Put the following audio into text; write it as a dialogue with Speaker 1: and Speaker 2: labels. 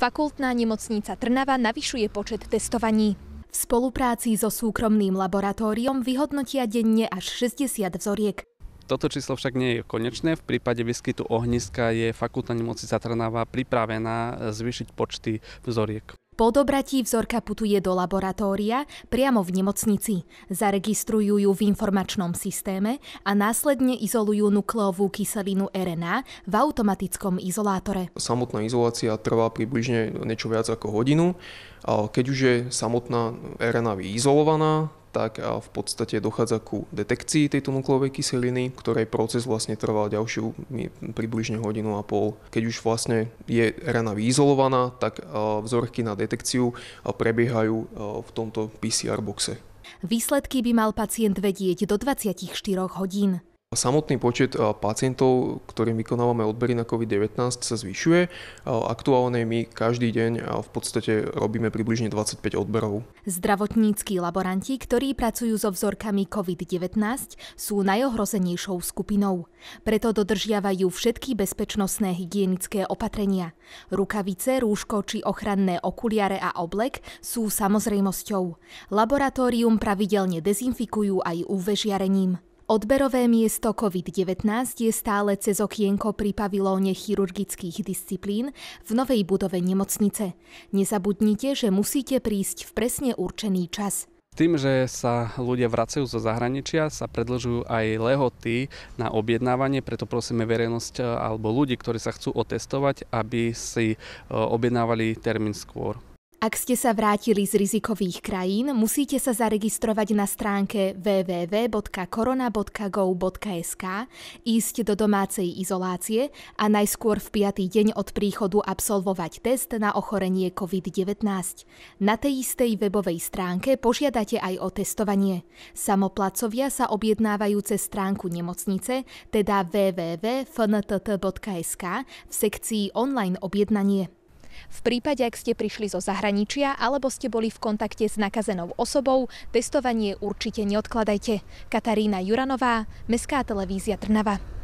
Speaker 1: Fakultná nemocnica Trnava navyšuje počet testovaní. V spolupráci so súkromným laboratóriom vyhodnotia denne až 60 vzoriek.
Speaker 2: Toto číslo však nie je konečné. V prípade výskytu ohniska je fakultná nemocnica Trnava pripravená zvýšiť počty vzoriek.
Speaker 1: Po dobratí vzorka putuje do laboratória priamo v nemocnici. Zaregistrujú ju v informačnom systéme a následne izolujú nukleovú kyselinu RNA v automatickom izolátore.
Speaker 3: Samotná izolácia trvá približne niečo viac ako hodinu. keď už je samotná RNA vyizolovaná, tak a v podstate dochádza ku detekcii tejto nukleovej kyseliny, ktorej proces vlastne trval ďalšiu približne hodinu a pol. Keď už vlastne je rana vyizolovaná, tak vzorky na detekciu prebiehajú v tomto PCR boxe.
Speaker 1: Výsledky by mal pacient vedieť do 24 hodín.
Speaker 3: Samotný počet eh, pacientov, ktorým vykonávame odbery na COVID-19 sa zvyšuje. Eh, aktuálne my každý deň eh, v podstate robíme približne 25 odberov.
Speaker 1: Zdravotníckí laboranti, ktorí pracujú so vzorkami COVID-19, sú najohrozenejšou skupinou. Preto dodržiavajú všetky bezpečnostné hygienické opatrenia. Rukavice, rúško či ochranné okuliare a oblek sú samozrejmosťou. Laboratórium pravidelne dezinfikujú aj UV žiarením. Odberové miesto COVID-19 je stále cez okienko pri pavilóne chirurgických disciplín v novej budove nemocnice. Nezabudnite, že musíte prísť v presne určený čas.
Speaker 2: Tým, že sa ľudia vracajú zo zahraničia, sa predlžujú aj lehoty na objednávanie, preto prosíme verejnosť eh, alebo ľudí, ktorí sa chcú otestovať, aby si eh, objednávali termín skôr.
Speaker 1: Ak ste sa vrátili z rizikových krajín, musíte sa zaregistrovať na stránke www.corona.gov.sk, ísť do domácej izolácie a najskôr v 5. deň od príchodu absolvovať test na ochorenie COVID-19. Na tej istej webovej stránke požiadate aj o testovanie. Samoplacovia sa objednávajú cez stránku nemocnice, teda www.fntt.sk v sekcii online objednanie. V prípade, ak ste prišli zo zahraničia alebo ste boli v kontakte s nakazenou osobou, testovanie určite neodkladajte. Katarína Juranová, Mestská televízia Trnava.